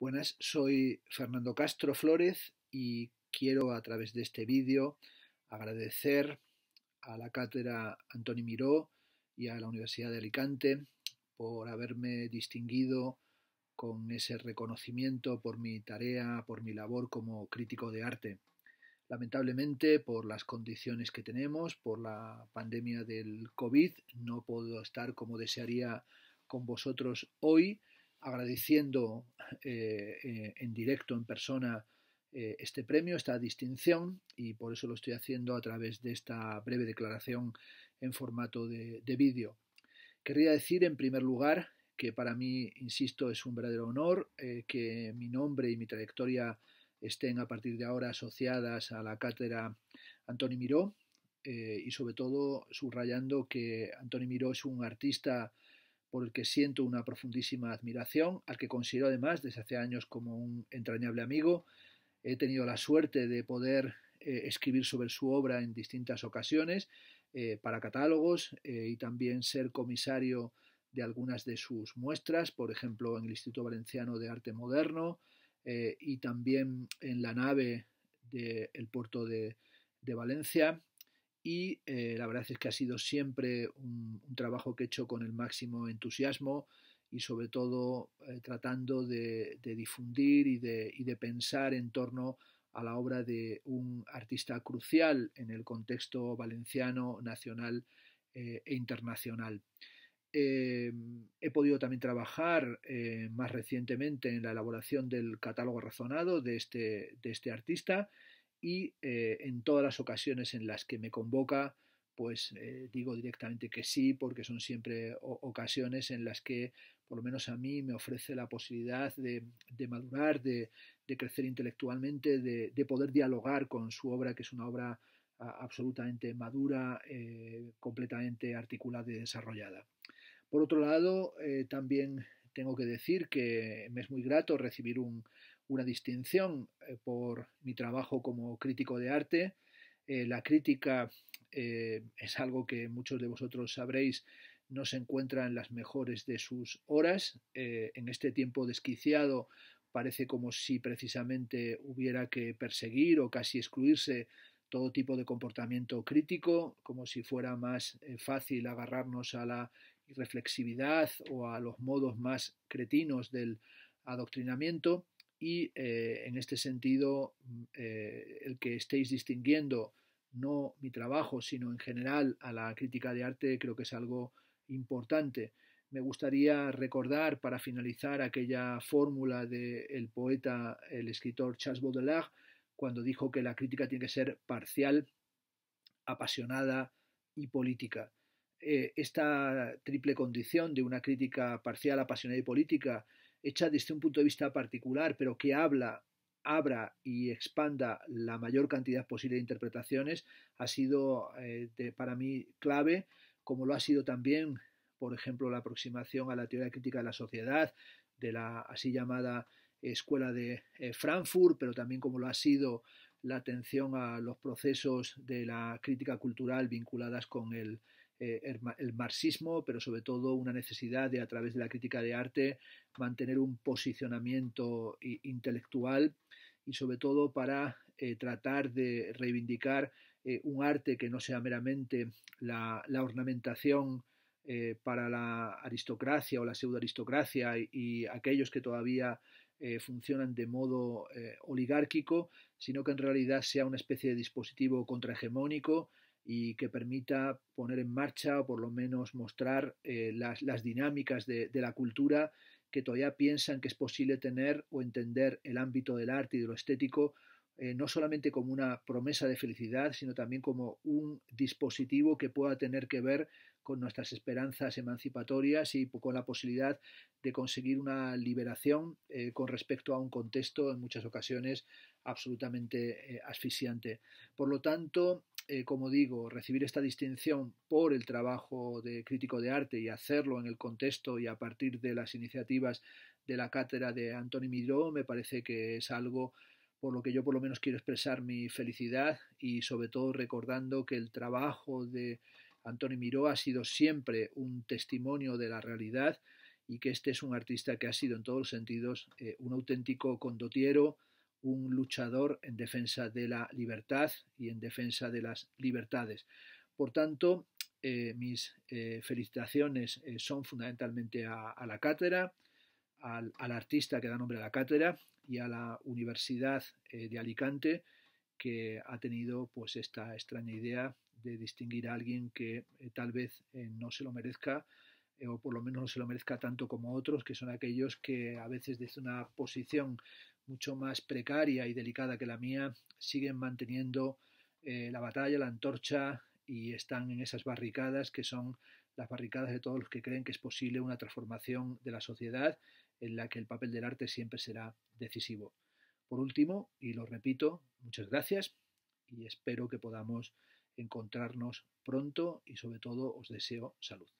Buenas, soy Fernando Castro Flores y quiero a través de este vídeo agradecer a la cátedra Antoni Miró y a la Universidad de Alicante por haberme distinguido con ese reconocimiento por mi tarea, por mi labor como crítico de arte. Lamentablemente, por las condiciones que tenemos, por la pandemia del COVID, no puedo estar como desearía con vosotros hoy, agradeciendo eh, eh, en directo, en persona, eh, este premio, esta distinción, y por eso lo estoy haciendo a través de esta breve declaración en formato de, vídeo. Querría decir, en primer lugar, que para mí, insisto, es un verdadero honor que mi nombre y mi trayectoria estén a partir de ahora asociadas a la cátedra Antoni Miró y sobre todo subrayando que Antoni Miró es un artista por el que siento una profundísima admiración, al que considero además desde hace años como un entrañable amigo. He tenido la suerte de poder eh, escribir sobre su obra en distintas ocasiones eh, para catálogos eh, y también ser comisario de algunas de sus muestras, por ejemplo en el Instituto Valenciano de Arte Moderno y también en la nave del puerto de Valencia y eh, la verdad es que ha sido siempre un, trabajo que he hecho con el máximo entusiasmo y sobre todo eh, tratando de, difundir y de, pensar en torno a la obra de un artista crucial en el contexto valenciano, nacional eh, e internacional. he podido también trabajar más recientemente en la elaboración del catálogo razonado de este, este artista y eh, en todas las ocasiones en las que me convoca, pues eh, digo directamente que sí, porque son siempre ocasiones en las que, por lo menos a mí, me ofrece la posibilidad de, madurar, de, crecer intelectualmente, de, poder dialogar con su obra, que es una obra absolutamente madura, eh, completamente articulada y desarrollada. Por otro lado, también tengo que decir que me es muy grato recibir un, una distinción eh, por mi trabajo como crítico de arte. Eh, la crítica eh, es algo que muchos de vosotros sabréis no se encuentra en las mejores de sus horas. en este tiempo desquiciado parece como si precisamente hubiera que perseguir o casi excluirse todo tipo de comportamiento crítico, como si fuera más fácil agarrarnos a la reflexividad o a los modos más cretinos del adoctrinamiento y eh, en este sentido mm, eh, el que estéis distinguiendo no mi trabajo, sino en general a la crítica de arte creo que es algo importante. Me gustaría recordar para finalizar aquella fórmula del poeta, el escritor Charles Baudelaire, cuando dijo que la crítica tiene que ser parcial, apasionada y política. Eh, esta triple condición de una crítica parcial, apasionada y política hecha desde un punto de vista particular, pero que habla, abra y expanda la mayor cantidad posible de interpretaciones, ha sido eh, para mí clave, como lo ha sido también, por ejemplo, la aproximación a la teoría crítica de la sociedad, de la así llamada escuela de eh, Frankfurt, pero también como lo ha sido la atención a los procesos de la crítica cultural vinculadas con el eh, el marxismo, pero sobre todo una necesidad de, a través de la crítica de arte, mantener un posicionamiento intelectual y sobre todo para eh, tratar de reivindicar eh, un arte que no sea meramente la, ornamentación para la aristocracia o la pseudoaristocracia y aquellos que todavía funcionan de modo oligárquico, sino que en realidad sea una especie de dispositivo contrahegemónico y que permita poner en marcha o por lo menos mostrar eh, las, dinámicas de, la cultura que todavía piensan que es posible tener o entender el ámbito del arte y de lo estético eh, no solamente como una promesa de felicidad, sino también como un dispositivo que pueda tener que ver con nuestras esperanzas emancipatorias y con la posibilidad de conseguir una liberación eh, con respecto a un contexto en muchas ocasiones absolutamente asfixiante. Por lo tanto, eh, como digo, recibir esta distinción por el trabajo de crítico de arte y hacerlo en el contexto y a partir de las iniciativas de la cátedra de Antoni Miró, me parece que es algo por lo que yo por lo menos quiero expresar mi felicidad y sobre todo recordando que el trabajo de Antoni Miró ha sido siempre un testimonio de la realidad y que este es un artista que ha sido en todos los sentidos eh, un auténtico condotiero, un luchador en defensa de la libertad y en defensa de las libertades. Por tanto, eh, mis eh, felicitaciones eh, son fundamentalmente a, la cátedra, al, artista que da nombre a la cátedra y a la Universidad de Alicante que ha tenido pues esta extraña idea de distinguir a alguien que tal vez no se lo merezca o por lo menos no se lo merezca tanto como otros, que son aquellos que a veces desde una posición mucho más precaria y delicada que la mía, siguen manteniendo eh, la batalla, la antorcha y están en esas barricadas que son las barricadas de todos los que creen que es posible una transformación de la sociedad en la que el papel del arte siempre será decisivo. Por último, y lo repito, muchas gracias y espero que podamos encontrarnos pronto y sobre todo os deseo salud.